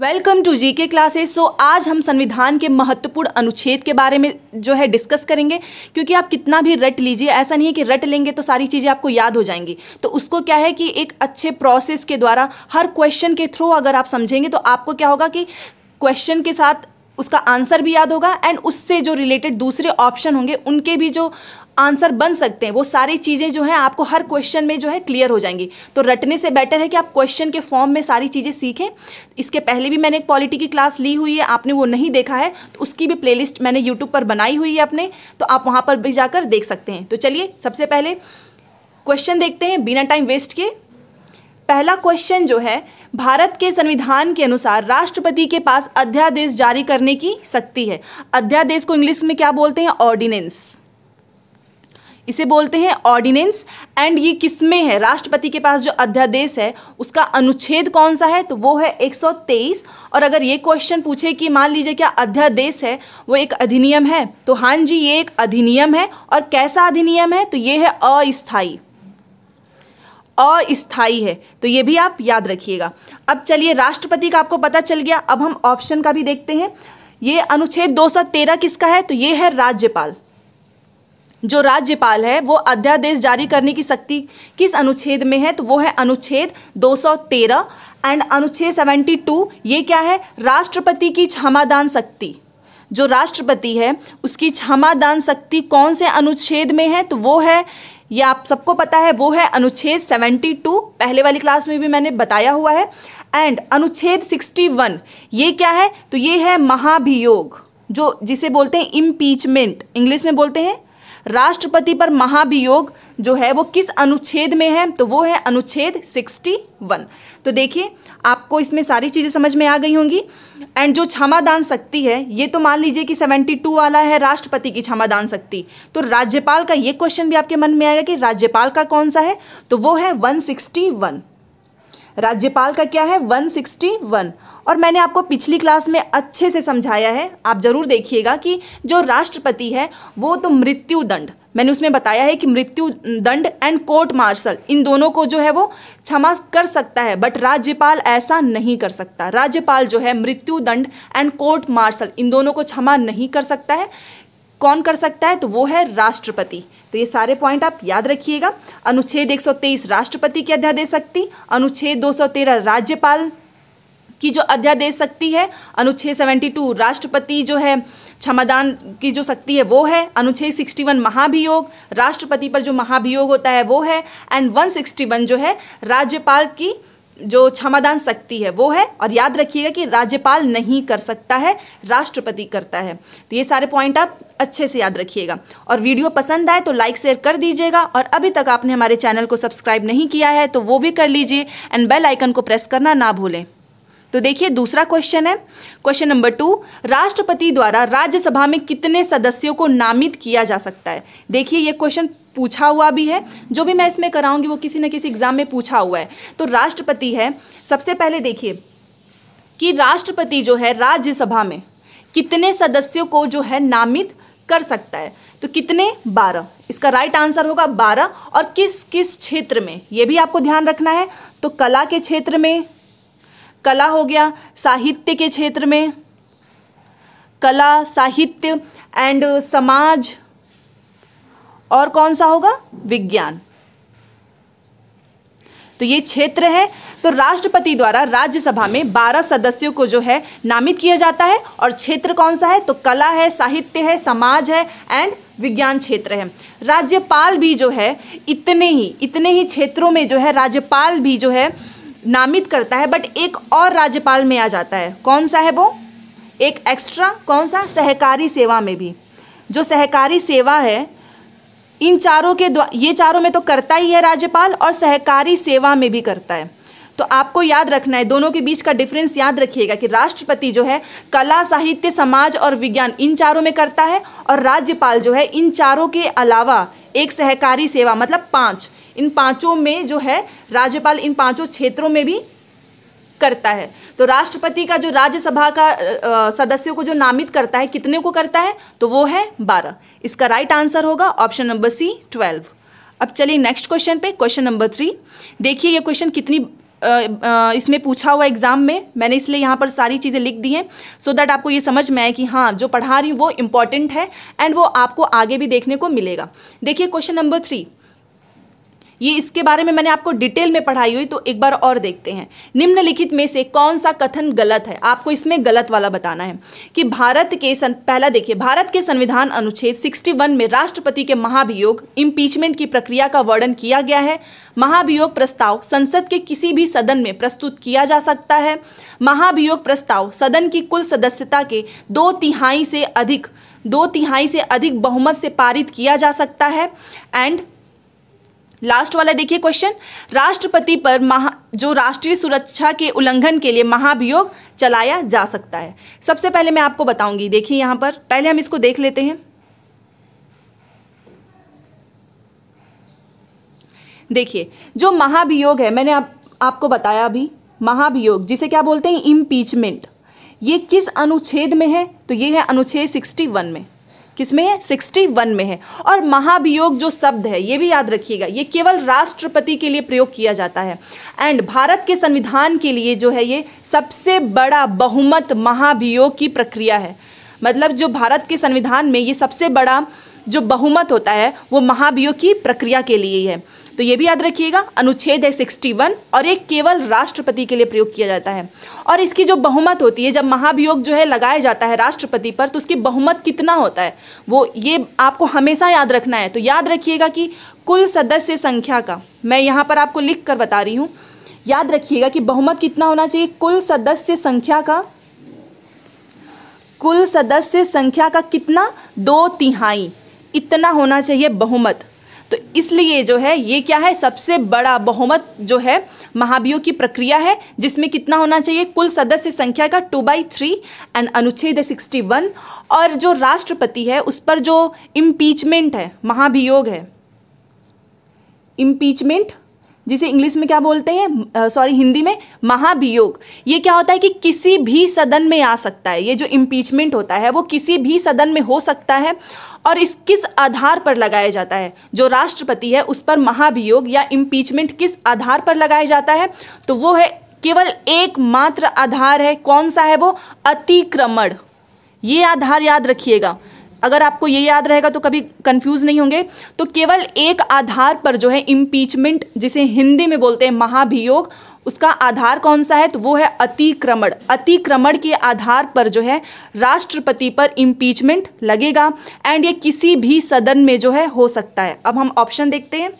Welcome to जी के classes so आज हम संविधान के महत्वपूर्ण अनुच्छेद के बारे में जो है डिस्कस करेंगे क्योंकि आप कितना भी रट लीजिए ऐसा नहीं है कि रट लेंगे तो सारी चीज़ें आपको याद हो जाएंगी तो उसको क्या है कि एक अच्छे प्रोसेस के द्वारा हर क्वेश्चन के थ्रू अगर आप समझेंगे तो आपको क्या होगा कि क्वेश्चन के साथ उसका आंसर भी याद होगा एंड उससे जो रिलेटेड दूसरे ऑप्शन होंगे उनके भी जो आंसर बन सकते हैं वो सारी चीज़ें जो हैं आपको हर क्वेश्चन में जो है क्लियर हो जाएंगी तो रटने से बेटर है कि आप क्वेश्चन के फॉर्म में सारी चीज़ें सीखें इसके पहले भी मैंने एक पॉलिटी की क्लास ली हुई है आपने वो नहीं देखा है तो उसकी भी प्लेलिस्ट मैंने यूट्यूब पर बनाई हुई है अपने तो आप वहाँ पर भी जाकर देख सकते हैं तो चलिए सबसे पहले क्वेश्चन देखते हैं बिना टाइम वेस्ट किए पहला क्वेश्चन जो है भारत के संविधान के अनुसार राष्ट्रपति के पास अध्यादेश जारी करने की शक्ति है अध्यादेश को इंग्लिश में क्या बोलते हैं ऑर्डिनेंस इसे बोलते हैं ऑर्डिनेंस एंड ये किस में है राष्ट्रपति के पास जो अध्यादेश है उसका अनुच्छेद कौन सा है तो वो है 123 और अगर ये क्वेश्चन पूछे कि मान लीजिए क्या अध्यादेश है वो एक अधिनियम है तो हाँ जी ये एक अधिनियम है और कैसा अधिनियम है तो ये है अस्थाई अस्थाई है तो ये भी आप याद रखिएगा अब चलिए राष्ट्रपति का आपको पता चल गया अब हम ऑप्शन का भी देखते हैं ये अनुच्छेद दो किसका है तो ये है राज्यपाल जो राज्यपाल है वो अध्यादेश जारी करने की शक्ति किस अनुच्छेद में है तो वो है अनुच्छेद 213 एंड अनुच्छेद 72 ये क्या है राष्ट्रपति की क्षमादान शक्ति जो राष्ट्रपति है उसकी क्षमादान शक्ति कौन से अनुच्छेद में है तो वो है ये आप सबको पता है वो है अनुच्छेद 72 पहले वाली क्लास में भी मैंने बताया हुआ है एंड अनुच्छेद 61 ये क्या है तो ये है महाभियोग जो जिसे बोलते हैं इम्पीचमेंट इंग्लिश में बोलते हैं राष्ट्रपति पर महाभियोग जो है वो किस अनुच्छेद में है तो वो है अनुच्छेद 61 तो देखिए आपको इसमें सारी चीज़ें समझ में आ गई होंगी एंड जो क्षमादान शक्ति है ये तो मान लीजिए कि 72 वाला है राष्ट्रपति की क्षमादान शक्ति तो राज्यपाल का ये क्वेश्चन भी आपके मन में आएगा कि राज्यपाल का कौन सा है तो वो है वन राज्यपाल का क्या है 161 और मैंने आपको पिछली क्लास में अच्छे से समझाया है आप ज़रूर देखिएगा कि जो राष्ट्रपति है वो तो मृत्यु दंड मैंने उसमें बताया है कि मृत्यु दंड एंड कोर्ट मार्शल इन दोनों को जो है वो क्षमा कर सकता है बट राज्यपाल ऐसा नहीं कर सकता राज्यपाल जो है मृत्यु दंड एंड कोर्ट मार्शल इन दोनों को क्षमा नहीं कर सकता है कौन कर सकता है तो वो है राष्ट्रपति तो ये सारे पॉइंट आप याद रखिएगा अनुच्छेद 123 राष्ट्रपति की अध्यादेश शक्ति अनुच्छेद 213 राज्यपाल की जो अध्यादेश शक्ति है अनुच्छेद 72 राष्ट्रपति जो है क्षमादान की जो शक्ति है वो है अनुच्छेद 61 महाभियोग राष्ट्रपति पर जो महाभियोग होता है वो है एंड 161 जो है राज्यपाल की जो क्षमादान शक्ति है वो है और याद रखिएगा कि राज्यपाल नहीं कर सकता है राष्ट्रपति करता है तो ये सारे पॉइंट आप अच्छे से याद रखिएगा और वीडियो पसंद आए तो लाइक शेयर कर दीजिएगा और अभी तक आपने हमारे चैनल को सब्सक्राइब नहीं किया है तो वो भी कर लीजिए एंड बेल आइकन को प्रेस करना ना भूलें तो देखिए दूसरा क्वेश्चन है क्वेश्चन नंबर टू राष्ट्रपति द्वारा राज्यसभा में कितने सदस्यों को नामित किया जा सकता है देखिए ये क्वेश्चन पूछा हुआ भी है जो भी मैं इसमें कराऊंगी वो किसी न किसी एग्ज़ाम में पूछा हुआ है तो राष्ट्रपति है सबसे पहले देखिए कि राष्ट्रपति जो है राज्यसभा में कितने सदस्यों को जो है नामित कर सकता है तो कितने बारह इसका राइट आंसर होगा बारह और किस किस क्षेत्र में ये भी आपको ध्यान रखना है तो कला के क्षेत्र में कला हो गया साहित्य के क्षेत्र में कला साहित्य एंड समाज और कौन सा होगा विज्ञान तो ये क्षेत्र है तो राष्ट्रपति द्वारा राज्यसभा में 12 सदस्यों को जो है नामित किया जाता है और क्षेत्र कौन सा है तो कला है साहित्य है समाज है एंड विज्ञान क्षेत्र है राज्यपाल भी जो है इतने ही इतने ही क्षेत्रों में जो है राज्यपाल भी जो है नामित करता है बट एक और राज्यपाल में आ जाता है कौन सा है वो एक एक्स्ट्रा कौन सा सहकारी सेवा में भी जो सहकारी सेवा है इन चारों के ये चारों में तो करता ही है राज्यपाल और सहकारी सेवा में भी करता है तो आपको याद रखना है दोनों के बीच का डिफरेंस याद रखिएगा कि राष्ट्रपति जो है कला साहित्य समाज और विज्ञान इन चारों में करता है और राज्यपाल जो है इन चारों के अलावा एक सहकारी सेवा मतलब पाँच इन पाँचों में जो है राज्यपाल इन पाँचों क्षेत्रों में भी करता है तो राष्ट्रपति का जो राज्यसभा का सदस्यों को जो नामित करता है कितने को करता है तो वो है बारह इसका राइट आंसर होगा ऑप्शन नंबर सी ट्वेल्व अब चलिए नेक्स्ट क्वेश्चन पे क्वेश्चन नंबर थ्री देखिए ये क्वेश्चन कितनी इसमें पूछा हुआ एग्ज़ाम में मैंने इसलिए यहाँ पर सारी चीज़ें लिख दी हैं सो दैट आपको ये समझ में आए कि हाँ जो पढ़ा रही हूँ वो इम्पॉर्टेंट है एंड वो आपको आगे भी देखने को मिलेगा देखिए क्वेश्चन नंबर थ्री ये इसके बारे में मैंने आपको डिटेल में पढ़ाई हुई तो एक बार और देखते हैं निम्नलिखित में से कौन सा कथन गलत है आपको इसमें गलत वाला बताना है कि भारत के सं... पहला देखिए भारत के संविधान अनुच्छेद 61 में राष्ट्रपति के महाभियोग इम्पीचमेंट की प्रक्रिया का वर्णन किया गया है महाभियोग प्रस्ताव संसद के किसी भी सदन में प्रस्तुत किया जा सकता है महाभियोग प्रस्ताव सदन की कुल सदस्यता के दो तिहाई से अधिक दो तिहाई से अधिक बहुमत से पारित किया जा सकता है एंड लास्ट वाला देखिए क्वेश्चन राष्ट्रपति पर महा जो राष्ट्रीय सुरक्षा के उल्लंघन के लिए महाभियोग चलाया जा सकता है सबसे पहले मैं आपको बताऊंगी देखिए यहाँ पर पहले हम इसको देख लेते हैं देखिए जो महाभियोग है मैंने आप, आपको बताया अभी महाभियोग जिसे क्या बोलते हैं इम्पीचमेंट ये किस अनुच्छेद में है तो ये है अनुच्छेद 61 में किस में है वन में है और महाभियोग जो शब्द है ये भी याद रखिएगा ये केवल राष्ट्रपति के लिए प्रयोग किया जाता है एंड भारत के संविधान के लिए जो है ये सबसे बड़ा बहुमत महाभियोग की प्रक्रिया है मतलब जो भारत के संविधान में ये सबसे बड़ा जो बहुमत होता है वो महाभियोग की प्रक्रिया के लिए ही है तो ये भी याद रखिएगा अनुच्छेद है सिक्सटी वन और ये केवल राष्ट्रपति के लिए प्रयोग किया जाता है और इसकी जो बहुमत होती है जब महाभियोग जो है लगाया जाता है राष्ट्रपति पर तो उसकी बहुमत कितना होता है वो ये आपको हमेशा याद रखना है तो याद रखिएगा कि कुल सदस्य संख्या का मैं यहाँ पर आपको लिख कर बता रही हूँ याद रखिएगा कि बहुमत कितना होना चाहिए कुल सदस्य संख्या का कुल सदस्य संख्या का कितना दो तिहाई इतना होना चाहिए बहुमत तो इसलिए जो है ये क्या है सबसे बड़ा बहुमत जो है महाभियोग की प्रक्रिया है जिसमें कितना होना चाहिए कुल सदस्य संख्या का टू बाई थ्री एंड अनुच्छेद सिक्सटी वन और जो राष्ट्रपति है उस पर जो इम्पीचमेंट है महाभियोग है इम्पीचमेंट जिसे इंग्लिश में क्या बोलते हैं सॉरी हिंदी में महाभियोग ये क्या होता है कि किसी भी सदन में आ सकता है ये जो इम्पीचमेंट होता है वो किसी भी सदन में हो सकता है और इस किस आधार पर लगाया जाता है जो राष्ट्रपति है उस पर महाभियोग या इम्पीचमेंट किस आधार पर लगाया जाता है तो वो है केवल एकमात्र आधार है कौन सा है वो अतिक्रमण ये आधार याद रखिएगा अगर आपको ये याद रहेगा तो कभी कंफ्यूज नहीं होंगे तो केवल एक आधार पर जो है इम्पीचमेंट जिसे हिंदी में बोलते हैं महाभियोग उसका आधार कौन सा है तो वो है अतिक्रमण अतिक्रमण के आधार पर जो है राष्ट्रपति पर इम्पीचमेंट लगेगा एंड ये किसी भी सदन में जो है हो सकता है अब हम ऑप्शन देखते हैं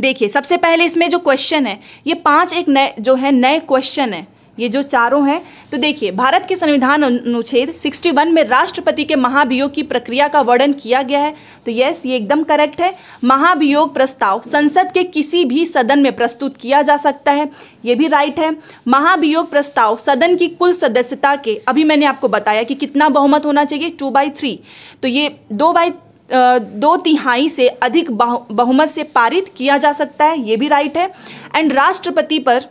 देखिए सबसे पहले इसमें जो क्वेश्चन है ये पांच एक नए जो है नए क्वेश्चन है ये जो चारों हैं तो देखिए भारत के संविधान अनुच्छेद 61 में राष्ट्रपति के महाभियोग की प्रक्रिया का वर्णन किया गया है तो यस ये एकदम करेक्ट है महाभियोग प्रस्ताव संसद के किसी भी सदन में प्रस्तुत किया जा सकता है ये भी राइट है महाभियोग प्रस्ताव सदन की कुल सदस्यता के अभी मैंने आपको बताया कि कितना बहुमत होना चाहिए टू बाई थ्री तो ये दो बाई दो तिहाई से अधिक बहुमत से पारित किया जा सकता है ये भी राइट है एंड राष्ट्रपति पर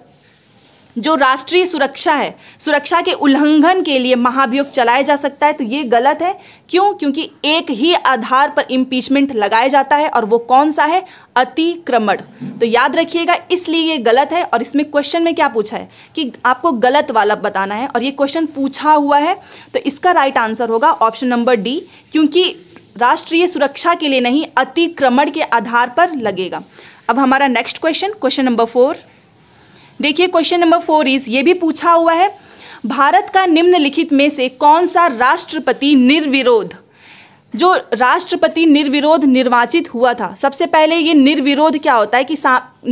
जो राष्ट्रीय सुरक्षा है सुरक्षा के उल्लंघन के लिए महाभियोग चलाया जा सकता है तो ये गलत है क्यों क्योंकि एक ही आधार पर इम्पीचमेंट लगाया जाता है और वो कौन सा है अतिक्रमण तो याद रखिएगा इसलिए ये गलत है और इसमें क्वेश्चन में क्या पूछा है कि आपको गलत वाला बताना है और ये क्वेश्चन पूछा हुआ है तो इसका राइट आंसर होगा ऑप्शन नंबर डी क्योंकि राष्ट्रीय सुरक्षा के लिए नहीं अतिक्रमण के आधार पर लगेगा अब हमारा next question question number four देखिए क्वेश्चन नंबर फोर इज ये भी पूछा हुआ है भारत का निम्नलिखित में से कौन सा राष्ट्रपति निर्विरोध जो राष्ट्रपति निर्विरोध निर्वाचित हुआ था सबसे पहले ये निर्विरोध क्या होता है कि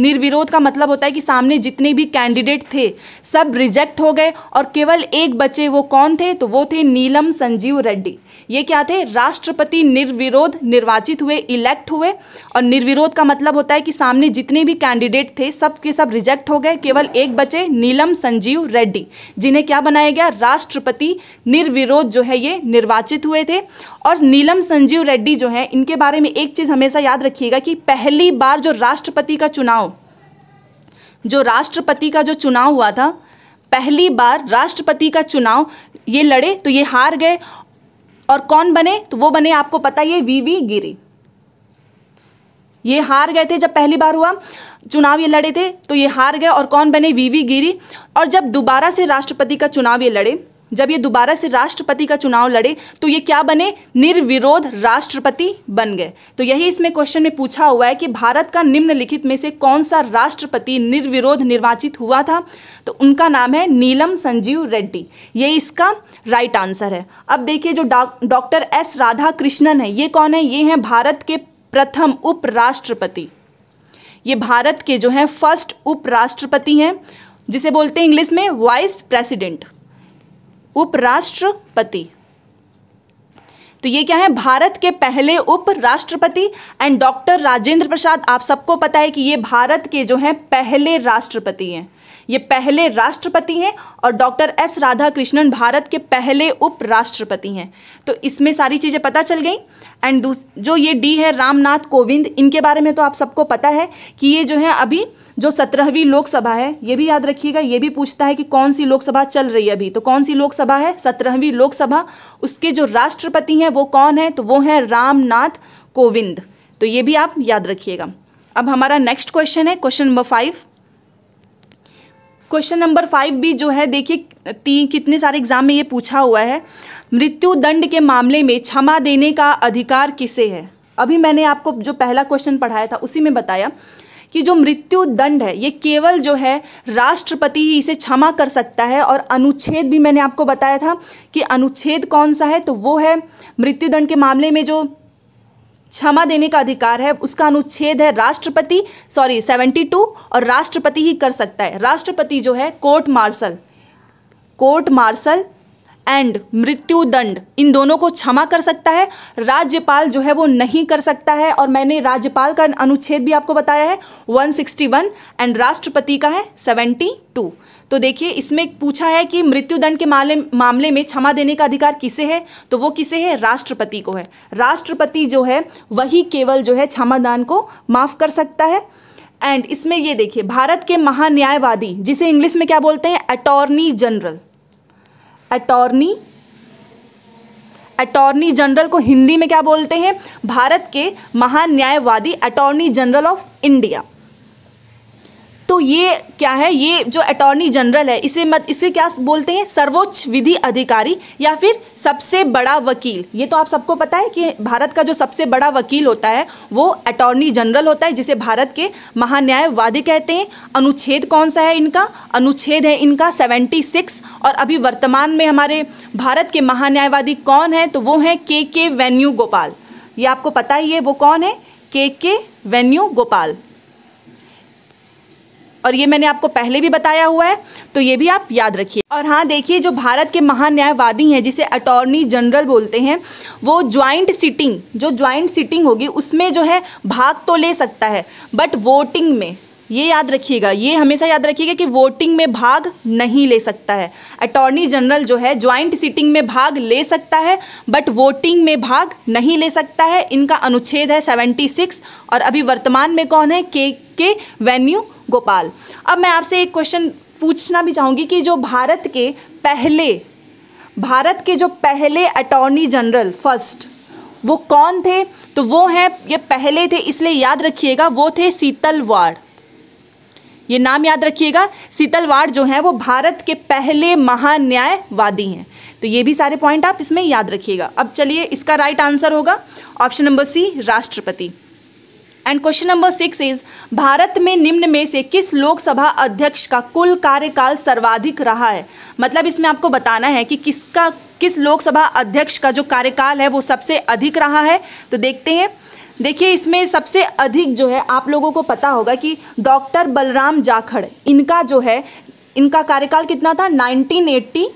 निर्विरोध का मतलब होता है कि सामने जितने भी कैंडिडेट थे सब रिजेक्ट हो गए और केवल एक बचे वो कौन थे तो वो थे नीलम संजीव रेड्डी ये क्या थे राष्ट्रपति निर्विरोध निर्वाचित हुए इलेक्ट हुए और निर्विरोध का मतलब होता है कि सामने जितने भी कैंडिडेट थे सब के सब रिजेक्ट हो गए केवल एक बचे नीलम संजीव रेड्डी जिन्हें क्या बनाया गया राष्ट्रपति निर्विरोध जो है ये निर्वाचित हुए थे और नीलम नीलम संजीव रेड्डी जो है इनके बारे में एक चीज़ हमेशा याद रखिएगा कि पहली बार जो राष्ट्रपति का चुनाव जो राष्ट्रपति का जो चुनाव हुआ था पहली बार राष्ट्रपति का चुनाव ये लड़े तो ये हार गए और कौन बने तो वो बने आपको पता ये वीवी गिरी ये हार गए थे जब पहली बार हुआ चुनाव ये लड़े थे तो ये हार गए और कौन बने वीवी गिरी और जब दोबारा से राष्ट्रपति का चुनाव ये लड़े जब ये दोबारा से राष्ट्रपति का चुनाव लड़े तो ये क्या बने निर्विरोध राष्ट्रपति बन गए तो यही इसमें क्वेश्चन में पूछा हुआ है कि भारत का निम्नलिखित में से कौन सा राष्ट्रपति निर्विरोध निर्वाचित हुआ था तो उनका नाम है नीलम संजीव रेड्डी ये इसका राइट आंसर है अब देखिए जो डॉक्टर एस राधा कृष्णन है ये कौन है ये हैं भारत के प्रथम उपराष्ट्रपति ये भारत के जो हैं फर्स्ट उपराष्ट्रपति हैं जिसे बोलते हैं इंग्लिश में वाइस प्रेसिडेंट उपराष्ट्रपति तो ये क्या है भारत के पहले उपराष्ट्रपति एंड डॉक्टर राजेंद्र प्रसाद आप सबको पता है कि ये भारत के जो हैं पहले राष्ट्रपति हैं ये पहले राष्ट्रपति हैं और डॉक्टर एस राधाकृष्णन भारत के पहले उपराष्ट्रपति हैं तो इसमें सारी चीज़ें पता चल गई एंड जो ये डी है रामनाथ कोविंद इनके बारे में तो आप सबको पता है कि ये जो है अभी जो सत्रहवीं लोकसभा है ये भी याद रखिएगा ये भी पूछता है कि कौन सी लोकसभा चल रही है अभी तो कौन सी लोकसभा है सत्रहवीं लोकसभा उसके जो राष्ट्रपति हैं वो कौन है तो वो हैं रामनाथ कोविंद तो ये भी आप याद रखिएगा अब हमारा नेक्स्ट क्वेश्चन है question number five question number five भी जो है देखिए तीन कितने सारे एग्जाम में ये पूछा हुआ है मृत्यु दंड के मामले में क्षमा देने का अधिकार किसे है अभी मैंने आपको जो पहला क्वेश्चन पढ़ाया था उसी में बताया कि जो मृत्यु दंड है ये केवल जो है राष्ट्रपति ही इसे क्षमा कर सकता है और अनुच्छेद भी मैंने आपको बताया था कि अनुच्छेद कौन सा है तो वो है मृत्युदंड के मामले में जो क्षमा देने का अधिकार है उसका अनुच्छेद है राष्ट्रपति सॉरी 72 और राष्ट्रपति ही कर सकता है राष्ट्रपति जो है court martial court martial and मृत्यु दंड इन दोनों को क्षमा कर सकता है राज्यपाल जो है वो नहीं कर सकता है और मैंने राज्यपाल का अनुच्छेद भी आपको बताया है 161 एंड राष्ट्रपति का है 72 तो देखिए इसमें पूछा है कि मृत्यु दंड के मामले मामले में क्षमा देने का अधिकार किसे है तो वो किसे है राष्ट्रपति को है राष्ट्रपति जो है वही केवल जो है क्षमादान को माफ़ कर सकता है एंड इसमें ये देखिए भारत के महान्यायवादी जिसे इंग्लिश में क्या बोलते हैं attorney general attorney attorney general को हिंदी में क्या बोलते हैं भारत के महान्यायवादी अटॉर्नी जनरल ऑफ इंडिया तो ये क्या है ये जो अटॉर्नी जनरल है इसे मत इसे क्या बोलते हैं सर्वोच्च विधि अधिकारी या फिर सबसे बड़ा वकील ये तो आप सबको पता है कि भारत का जो सबसे बड़ा वकील होता है वो अटॉर्नी जनरल होता है जिसे भारत के महान्यायवादी कहते हैं अनुच्छेद कौन सा है इनका अनुच्छेद है इनका सेवेंटी और अभी वर्तमान में हमारे भारत के महान्यायवादी कौन है तो वो हैं के के वेन्यू गोपाल ये आपको पता ही है वो कौन है के के वेन्यू गोपाल और ये मैंने आपको पहले भी बताया हुआ है तो ये भी आप याद रखिए और हाँ देखिए जो भारत के महान न्यायवादी हैं जिसे अटॉर्नी जनरल बोलते हैं वो ज्वाइंट सिटिंग जो ज्वाइंट सिटिंग होगी उसमें जो है भाग तो ले सकता है बट वोटिंग में ये याद रखिएगा ये हमेशा याद रखिएगा कि वोटिंग में भाग नहीं ले सकता है अटॉर्नी जनरल जो है ज्वाइंट सिटिंग में भाग ले सकता है बट वोटिंग में भाग नहीं ले सकता है इनका अनुच्छेद है 76 और अभी वर्तमान में कौन है के के वेन्यू गोपाल अब मैं आपसे एक क्वेश्चन पूछना भी चाहूँगी कि जो भारत के पहले भारत के जो पहले अटॉर्नी जनरल फर्स्ट वो कौन थे तो वो हैं ये पहले थे इसलिए याद रखिएगा वो थे शीतलवाड़ ये नाम याद रखिएगा शीतलवाड़ जो हैं वो भारत के पहले महान्यायवादी हैं तो ये भी सारे पॉइंट आप इसमें याद रखिएगा अब चलिए इसका राइट आंसर होगा ऑप्शन नंबर सी राष्ट्रपति and question number six is Bharat में निम्न में से किस लोकसभा अध्यक्ष का कुल कार्यकाल सर्वाधिक रहा है मतलब इसमें आपको बताना है कि किसका किस लोकसभा अध्यक्ष का जो कार्यकाल है वो सबसे अधिक रहा है तो देखते हैं देखिए इसमें सबसे अधिक जो है आप लोगों को पता होगा कि डॉक्टर बलराम जाखड़ इनका जो है इनका कार्यकाल कितना था 1980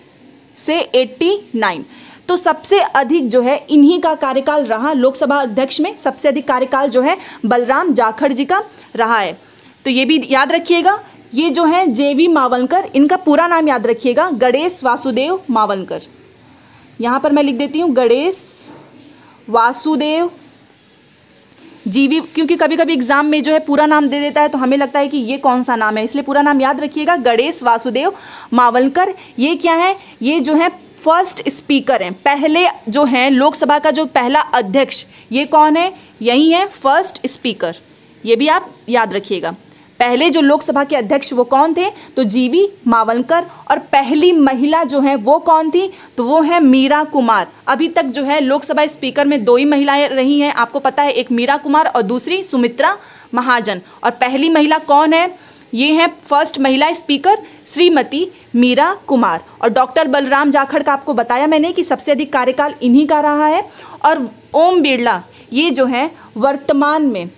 से 89 तो सबसे अधिक जो है इन्हीं का कार्यकाल रहा लोकसभा अध्यक्ष में सबसे अधिक कार्यकाल जो है बलराम जाखड़ जी का रहा है तो ये भी याद रखिएगा ये जो है जेवी मावलकर इनका पूरा नाम याद रखिएगा गणेश वासुदेव मावलकर यहाँ पर मैं लिख देती हूँ गणेश वासुदेव जीवी क्योंकि कभी कभी एग्जाम में जो है पूरा नाम दे देता है तो हमें लगता है कि ये कौन सा नाम है इसलिए पूरा नाम याद रखिएगा गणेश वासुदेव मावलकर ये क्या है ये जो है फर्स्ट स्पीकर हैं पहले जो हैं लोकसभा का जो पहला अध्यक्ष ये कौन है यही है फर्स्ट स्पीकर ये भी आप याद रखिएगा पहले जो लोकसभा के अध्यक्ष वो कौन थे तो जीवी मावलकर और पहली महिला जो है वो कौन थी तो वो है मीरा कुमार अभी तक जो है लोकसभा स्पीकर में दो ही महिलाएं रही हैं आपको पता है एक मीरा कुमार और दूसरी सुमित्रा महाजन और पहली महिला कौन है ये हैं फर्स्ट महिला स्पीकर श्रीमती मीरा कुमार और डॉक्टर बलराम जाखड़ का आपको बताया मैंने कि सबसे अधिक कार्यकाल इन्हीं का रहा है और ओम बिरला ये जो हैं वर्तमान में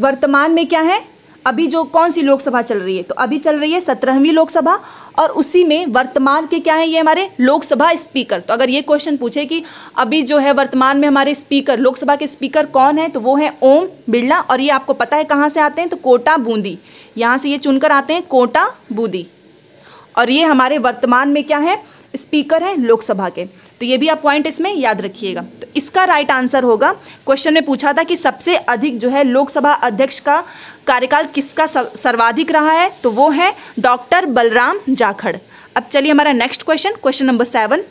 वर्तमान में क्या है अभी जो कौन सी लोकसभा चल रही है तो अभी चल रही है सत्रहवीं लोकसभा और उसी में वर्तमान के क्या है ये हमारे लोकसभा स्पीकर तो अगर ये क्वेश्चन पूछे कि अभी जो है वर्तमान में हमारे स्पीकर लोकसभा के स्पीकर कौन है तो वो है ओम बिरला और ये आपको पता है कहाँ से आते हैं तो कोटा बूंदी यहाँ से ये चुनकर आते हैं कोटा बूंदी और ये हमारे वर्तमान में क्या है स्पीकर हैं लोकसभा के तो ये भी आप पॉइंट इसमें याद रखिएगा तो इसका राइट आंसर होगा क्वेश्चन में पूछा था कि सबसे अधिक जो है लोकसभा अध्यक्ष का कार्यकाल किसका सर्वाधिक रहा है तो वो है डॉक्टर बलराम जाखड़ अब चलिए हमारा next question question number seven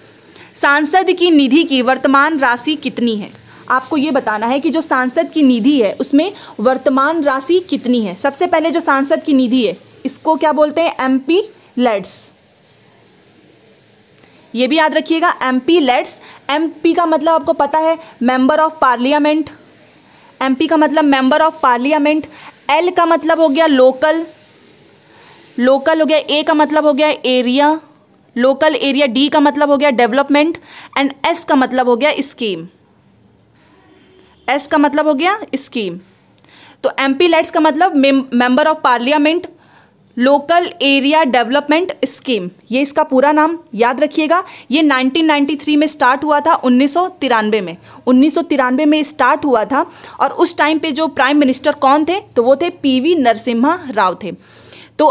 सांसद की निधि की वर्तमान राशि कितनी है आपको ये बताना है कि जो सांसद की निधि है उसमें वर्तमान राशि कितनी है सबसे पहले जो सांसद की निधि है इसको क्या बोलते हैं एम पी लेड्स ये भी याद रखिएगा M P lads M P का मतलब आपको पता है member of parliament M P का मतलब मेंबर ऑफ पार्लियामेंट एल का मतलब हो गया लोकल लोकल हो गया ए का मतलब हो गया एरिया लोकल एरिया डी का मतलब हो गया डेवलपमेंट एंड एस का मतलब हो गया स्कीम एस का मतलब हो गया स्कीम तो एम पी लेट्स का मतलब member of parliament local area development scheme ये इसका पूरा नाम याद रखिएगा ये 1993 में स्टार्ट हुआ था उन्नीस में उन्नीस में स्टार्ट हुआ था और उस टाइम पे जो प्राइम मिनिस्टर कौन थे तो वो थे पीवी नरसिम्हा राव थे तो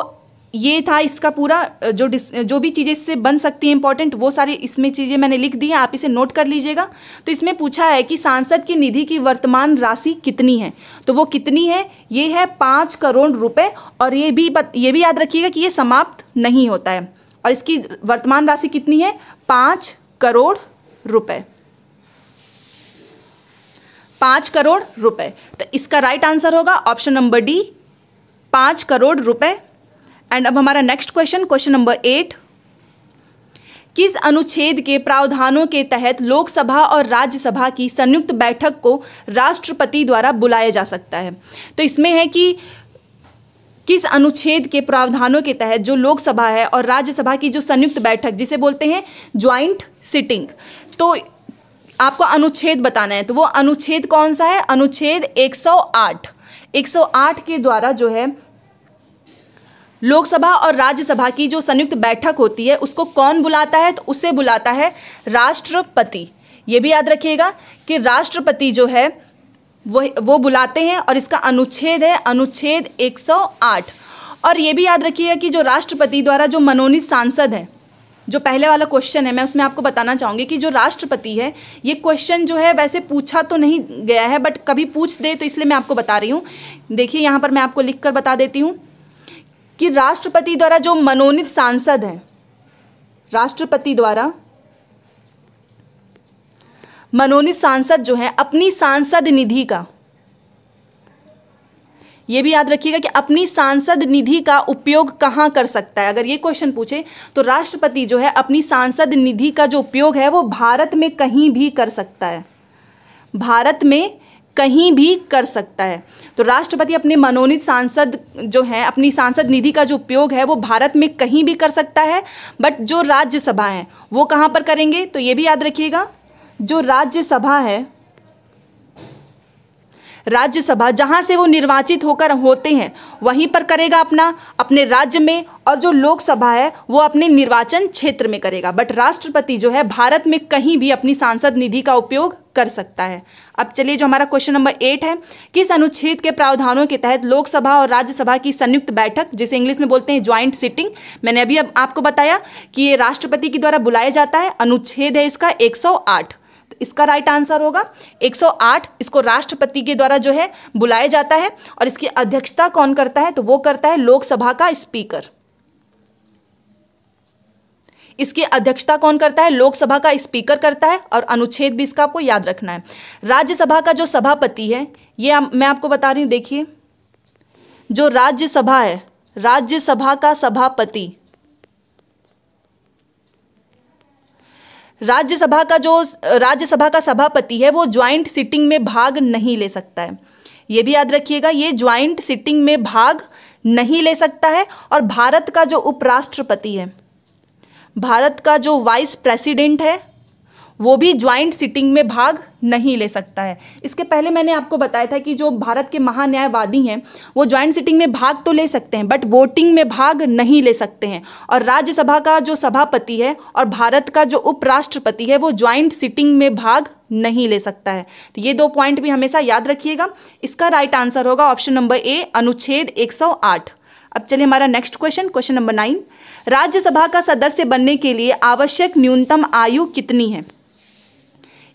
ये था इसका पूरा जो डिस जो भी चीज़ें इससे बन सकती हैं इंपॉर्टेंट वो सारी इसमें चीज़ें मैंने लिख दी हैं आप इसे नोट कर लीजिएगा तो इसमें पूछा है कि सांसद की निधि की वर्तमान राशि कितनी है तो वो कितनी है ये है पाँच करोड़ रुपए और ये भी बत, ये भी याद रखिएगा कि ये समाप्त नहीं होता है और इसकी वर्तमान राशि कितनी है पाँच करोड़ रुपये पाँच करोड़ रुपये तो इसका राइट आंसर होगा ऑप्शन नंबर डी पाँच करोड़ रुपये एंड अब हमारा next question question number eight किस अनुच्छेद के प्रावधानों के तहत लोकसभा और राज्यसभा की संयुक्त बैठक को राष्ट्रपति द्वारा बुलाया जा सकता है तो इसमें है कि किस अनुच्छेद के प्रावधानों के तहत जो लोकसभा है और राज्यसभा की जो संयुक्त बैठक जिसे बोलते हैं ज्वाइंट सिटिंग तो आपको अनुच्छेद बताना है तो वो अनुच्छेद कौन सा है अनुच्छेद 108 108 के द्वारा जो है लोकसभा और राज्यसभा की जो संयुक्त बैठक होती है उसको कौन बुलाता है तो उसे बुलाता है राष्ट्रपति ये भी याद रखिएगा कि राष्ट्रपति जो है वो वो बुलाते हैं और इसका अनुच्छेद है अनुच्छेद 108 और ये भी याद रखिएगा कि जो राष्ट्रपति द्वारा जो मनोनीत सांसद हैं जो पहले वाला क्वेश्चन है मैं उसमें आपको बताना चाहूँगी कि जो राष्ट्रपति है ये क्वेश्चन जो है वैसे पूछा तो नहीं गया है बट कभी पूछ दे तो इसलिए मैं आपको बता रही हूँ देखिए यहाँ पर मैं आपको लिख कर बता देती हूँ कि राष्ट्रपति द्वारा जो मनोनीत सांसद हैं राष्ट्रपति द्वारा मनोनीत सांसद जो हैं अपनी सांसद निधि का ये भी याद रखिएगा कि अपनी सांसद निधि का उपयोग कहाँ कर सकता है अगर ये क्वेश्चन पूछे तो राष्ट्रपति जो है अपनी सांसद निधि का जो उपयोग है वो भारत में कहीं भी कर सकता है भारत में कहीं भी कर सकता है तो राष्ट्रपति अपने मनोनीत सांसद जो हैं अपनी सांसद निधि का जो उपयोग है वो भारत में कहीं भी कर सकता है बट जो राज्यसभा है वो कहाँ पर करेंगे तो ये भी याद रखिएगा जो राज्यसभा है राज्यसभा जहां से वो निर्वाचित होकर होते हैं वहीं पर करेगा अपना अपने राज्य में और जो लोकसभा है वो अपने निर्वाचन क्षेत्र में करेगा बट राष्ट्रपति जो है भारत में कहीं भी अपनी सांसद निधि का उपयोग कर सकता है अब चलिए जो हमारा क्वेश्चन नंबर एट है किस अनुच्छेद के प्रावधानों के तहत लोकसभा और राज्यसभा की संयुक्त बैठक जिसे इंग्लिश में बोलते हैं ज्वाइंट सिटिंग मैंने अभी अब आपको बताया कि ये राष्ट्रपति के द्वारा बुलाया जाता है अनुच्छेद है इसका एक इसका राइट आंसर होगा 108 इसको राष्ट्रपति के द्वारा जो है बुलाया जाता है और इसकी अध्यक्षता कौन करता है तो वो करता है लोकसभा का स्पीकर इसकी अध्यक्षता कौन करता है लोकसभा का स्पीकर करता है और अनुच्छेद भी इसका आपको याद रखना है राज्यसभा का जो सभापति है ये आ, मैं आपको बता रही हूँ देखिए जो राज्यसभा है राज्यसभा का सभापति राज्यसभा का जो राज्यसभा का सभापति है वो ज्वाइंट सिटिंग में भाग नहीं ले सकता है ये भी याद रखिएगा ये ज्वाइंट सिटिंग में भाग नहीं ले सकता है और भारत का जो उपराष्ट्रपति है भारत का जो वाइस प्रेसिडेंट है वो भी ज्वाइंट सिटिंग में भाग नहीं ले सकता है इसके पहले मैंने आपको बताया था कि जो भारत के महान्यायवादी हैं वो ज्वाइंट सिटिंग में भाग तो ले सकते हैं बट वोटिंग में भाग नहीं ले सकते हैं और राज्यसभा का जो सभापति है और भारत का जो उपराष्ट्रपति है वो ज्वाइंट सिटिंग में भाग नहीं ले सकता है तो ये दो पॉइंट भी हमेशा याद रखिएगा इसका राइट आंसर होगा ऑप्शन नंबर ए अनुच्छेद एक अब चलिए हमारा next question question number nine Rajya Sabha का सदस्य बनने के लिए आवश्यक न्यूनतम आयु कितनी है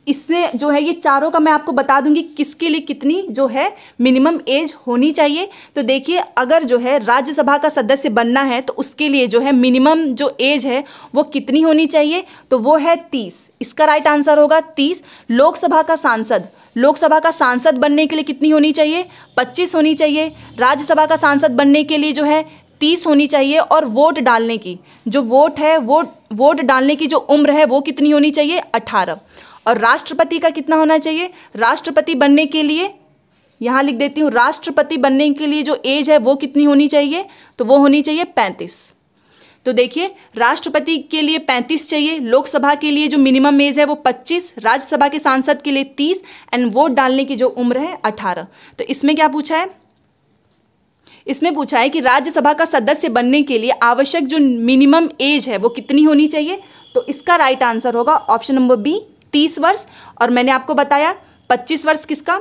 इससे जो है ये चारों का मैं आपको बता दूंगी किसके लिए कितनी जो है मिनिमम एज होनी चाहिए तो देखिए अगर जो है राज्यसभा का सदस्य बनना है तो उसके लिए जो है मिनिमम जो एज है वो कितनी होनी चाहिए तो वो है तीस इसका राइट आंसर होगा तीस लोकसभा का सांसद लोकसभा का सांसद बनने के लिए कितनी होनी चाहिए पच्चीस होनी चाहिए राज्यसभा का सांसद बनने के लिए जो है तीस होनी चाहिए और वोट डालने की जो वोट है वोट वोट डालने की जो उम्र है वो कितनी होनी चाहिए अठारह और राष्ट्रपति का कितना होना चाहिए राष्ट्रपति बनने के लिए यहाँ लिख देती हूँ राष्ट्रपति बनने के लिए जो एज है वो कितनी होनी चाहिए तो वो होनी चाहिए पैंतीस तो देखिए राष्ट्रपति के लिए पैंतीस चाहिए लोकसभा के लिए जो मिनिमम एज है वो पच्चीस राज्यसभा के सांसद के लिए तीस एंड वोट डालने की जो उम्र है अठारह तो इसमें क्या पूछा है इसमें पूछा है कि राज्यसभा का सदस्य बनने के लिए आवश्यक जो मिनिमम एज है वो कितनी होनी चाहिए तो इसका राइट आंसर होगा ऑप्शन नंबर बी तीस वर्ष और मैंने आपको बताया पच्चीस वर्ष किसका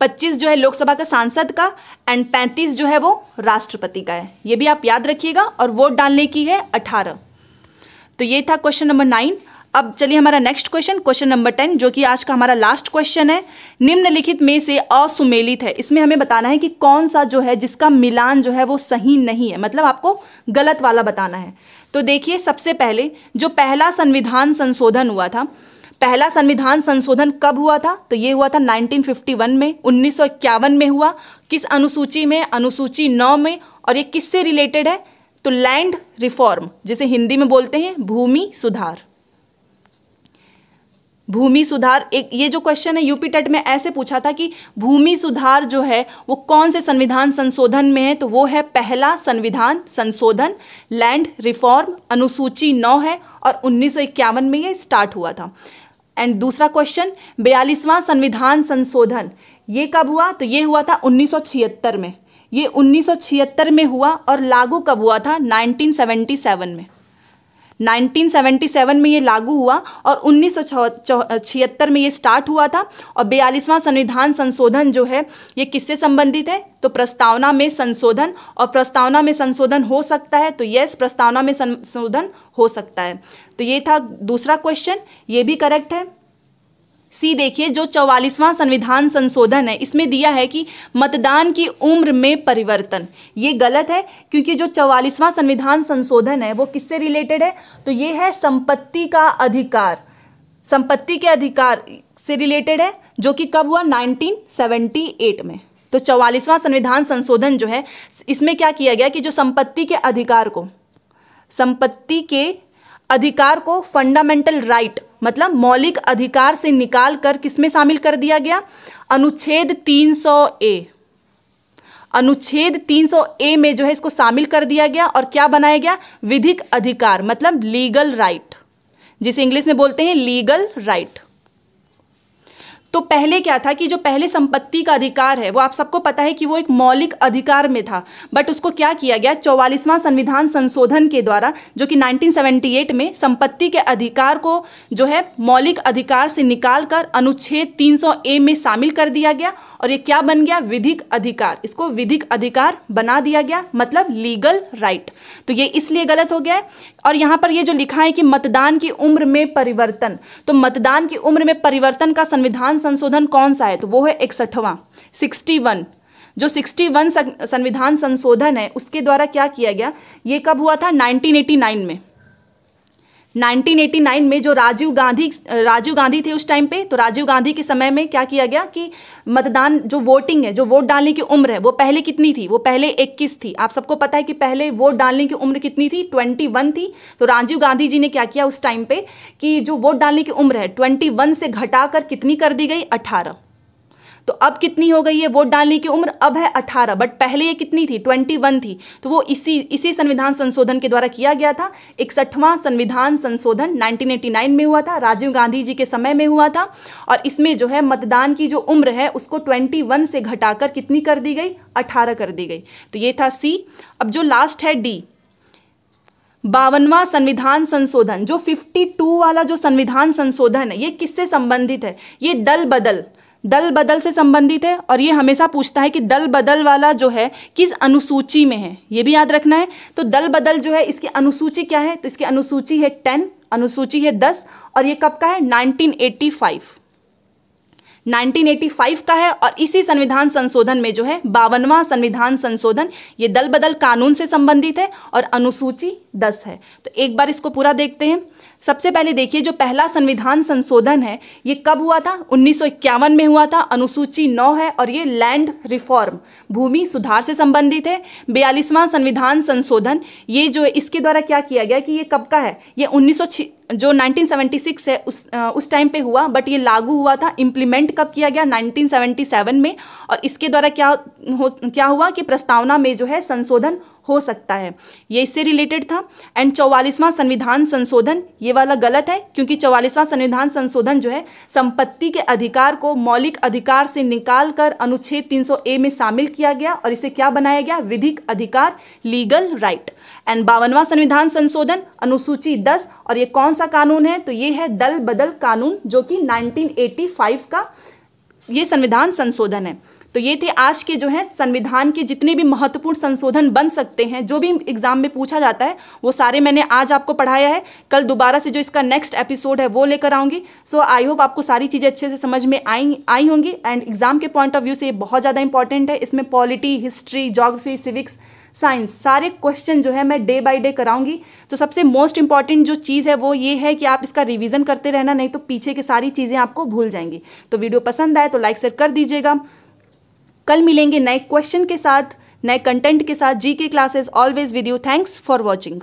पच्चीस जो है लोकसभा का सांसद का एंड पैंतीस जो है वो राष्ट्रपति का है ये भी आप याद रखिएगा और वोट डालने की है अठारह तो ये था क्वेश्चन नंबर नाइन अब चलिए हमारा next question question number ten जो कि आज का हमारा लास्ट क्वेश्चन है निम्नलिखित में से असुमेलित है इसमें हमें बताना है कि कौन सा जो है जिसका मिलान जो है वो सही नहीं है मतलब आपको गलत वाला बताना है तो देखिए सबसे पहले जो पहला संविधान संशोधन हुआ था पहला संविधान संशोधन कब हुआ था तो ये हुआ था 1951 में उन्नीस में हुआ किस अनुसूची में अनुसूची नौ में और ये किससे रिलेटेड है तो लैंड रिफॉर्म जिसे हिंदी में बोलते हैं भूमि सुधार भूमि सुधार एक ये जो क्वेश्चन है यूपी टेट में ऐसे पूछा था कि भूमि सुधार जो है वो कौन से संविधान संशोधन में है तो वो है पहला संविधान संशोधन लैंड रिफॉर्म अनुसूची नौ है और उन्नीस में ये स्टार्ट हुआ था एंड दूसरा क्वेश्चन बयालीसवां संविधान संशोधन ये कब हुआ तो ये हुआ था उन्नीस में ये उन्नीस में हुआ और लागू कब हुआ था नाइनटीन में 1977 में ये लागू हुआ और उन्नीस में ये स्टार्ट हुआ था और बयालीसवां संविधान संशोधन जो है ये किससे संबंधित है तो प्रस्तावना में संशोधन और प्रस्तावना में संशोधन हो सकता है तो यस प्रस्तावना में संशोधन हो सकता है तो ये था दूसरा क्वेश्चन ये भी करेक्ट है सी देखिए जो चौवालीसवां संविधान संशोधन है इसमें दिया है कि मतदान की उम्र में परिवर्तन ये गलत है क्योंकि जो चौवालीसवां संविधान संशोधन है वो किससे रिलेटेड है तो ये है संपत्ति का अधिकार संपत्ति के अधिकार से रिलेटेड है जो कि कब हुआ 1978 में तो चौवालीसवां संविधान संशोधन जो है इसमें क्या किया गया कि जो संपत्ति के अधिकार को संपत्ति के अधिकार को फंडामेंटल राइट right, मतलब मौलिक अधिकार से निकाल कर किसमें शामिल कर दिया गया अनुच्छेद 300 ए अनुच्छेद 300 ए में जो है इसको शामिल कर दिया गया और क्या बनाया गया विधिक अधिकार मतलब लीगल राइट जिसे इंग्लिश में बोलते हैं लीगल राइट तो पहले क्या था कि जो पहले संपत्ति का अधिकार है वो आप सबको पता है कि वो एक मौलिक अधिकार में था बट उसको क्या किया गया चौवालीसवां संविधान संशोधन के द्वारा जो कि 1978 में संपत्ति के अधिकार को जो है मौलिक अधिकार से निकालकर अनुच्छेद 300 ए में शामिल कर दिया गया और ये क्या बन गया विधिक अधिकार इसको विधिक अधिकार बना दिया गया मतलब लीगल राइट right. तो ये इसलिए गलत हो गया है और यहाँ पर ये जो लिखा है कि मतदान की उम्र में परिवर्तन तो मतदान की उम्र में परिवर्तन का संविधान संशोधन कौन सा है तो वो है इकसठवां सिक्सटी वन जो 61 संविधान संशोधन है उसके द्वारा क्या किया गया ये कब हुआ था 1989 में 1989 में जो राजीव गांधी राजीव गांधी थे उस टाइम पे तो राजीव गांधी के समय में क्या किया गया कि मतदान जो वोटिंग है जो वोट डालने की उम्र है वो पहले कितनी थी वो पहले 21 थी आप सबको पता है कि पहले वोट डालने की उम्र कितनी थी 21 थी तो राजीव गांधी जी ने क्या किया उस टाइम पे कि जो वोट डालने की उम्र है ट्वेंटी से घटाकर कितनी कर दी गई अठारह तो अब कितनी हो गई है वोट डालने की उम्र अब है अठारह बट पहले ये कितनी थी ट्वेंटी वन थी तो वो इसी इसी संविधान संशोधन के द्वारा किया गया था इकसठवां संविधान संशोधन एटी नाइन में हुआ था राजीव गांधी जी के समय में हुआ था और इसमें जो है मतदान की जो उम्र है उसको ट्वेंटी वन से घटाकर कितनी कर दी गई अठारह कर दी गई तो ये था सी अब जो लास्ट है डी बावनवा संविधान संशोधन जो 52 वाला जो संविधान संशोधन है ये किससे संबंधित है ये दल बदल दल बदल से संबंधित है और ये हमेशा पूछता है कि दल बदल वाला जो है किस अनुसूची में है ये भी याद रखना है तो दल बदल जो है इसकी अनुसूची क्या है तो इसकी अनुसूची है टेन अनुसूची है दस और ये कब का है नाइनटीन एटी 1985 का है और इसी संविधान संशोधन में जो है बावनवा संविधान संशोधन ये दल बदल कानून से संबंधित है और अनुसूची दस है तो एक बार इसको पूरा देखते हैं सबसे पहले देखिए जो पहला संविधान संशोधन है ये कब हुआ था उन्नीस में हुआ था अनुसूची नौ है और ये लैंड रिफॉर्म भूमि सुधार से संबंधित है बयालीसवां संविधान संशोधन ये जो इसके द्वारा क्या किया गया कि ये कब का है ये उन्नीस जो 1976 है उस आ, उस टाइम पे हुआ बट ये लागू हुआ था इम्प्लीमेंट कब किया गया 1977 में और इसके द्वारा क्या हो क्या हुआ कि प्रस्तावना में जो है संशोधन हो सकता है ये इससे रिलेटेड था एंड चौवालीसवां संविधान संशोधन ये वाला गलत है क्योंकि चौवालीसवां संविधान संशोधन जो है संपत्ति के अधिकार को मौलिक अधिकार से निकाल कर अनुच्छेद 300 ए में शामिल किया गया और इसे क्या बनाया गया विधिक अधिकार लीगल राइट एंड बावनवा संविधान संशोधन अनुसूची दस और ये कौन सा कानून है तो ये है दल बदल कानून जो कि नाइनटीन का ये संविधान संशोधन है तो ये थे आज के जो है संविधान के जितने भी महत्वपूर्ण संशोधन बन सकते हैं जो भी एग्जाम में पूछा जाता है वो सारे मैंने आज आपको पढ़ाया है कल दोबारा से जो इसका नेक्स्ट एपिसोड है वो लेकर आऊँगी सो आई होप आपको सारी चीज़ें अच्छे से समझ में आई आई होंगी एंड एग्ज़ाम के पॉइंट ऑफ व्यू से ये बहुत ज़्यादा इंपॉर्टेंट है इसमें polity history geography civics science सारे क्वेश्चन जो है मैं डे बाई डे कराऊंगी तो सबसे मोस्ट इंपॉर्टेंट जो चीज़ है वो ये है कि आप इसका रिविजन करते रहना नहीं तो पीछे की सारी चीज़ें आपको भूल जाएंगी तो वीडियो पसंद आए तो लाइक शेयर कर दीजिएगा कल मिलेंगे नए क्वेश्चन के साथ नए कंटेंट के साथ G K classes always with you thanks for watching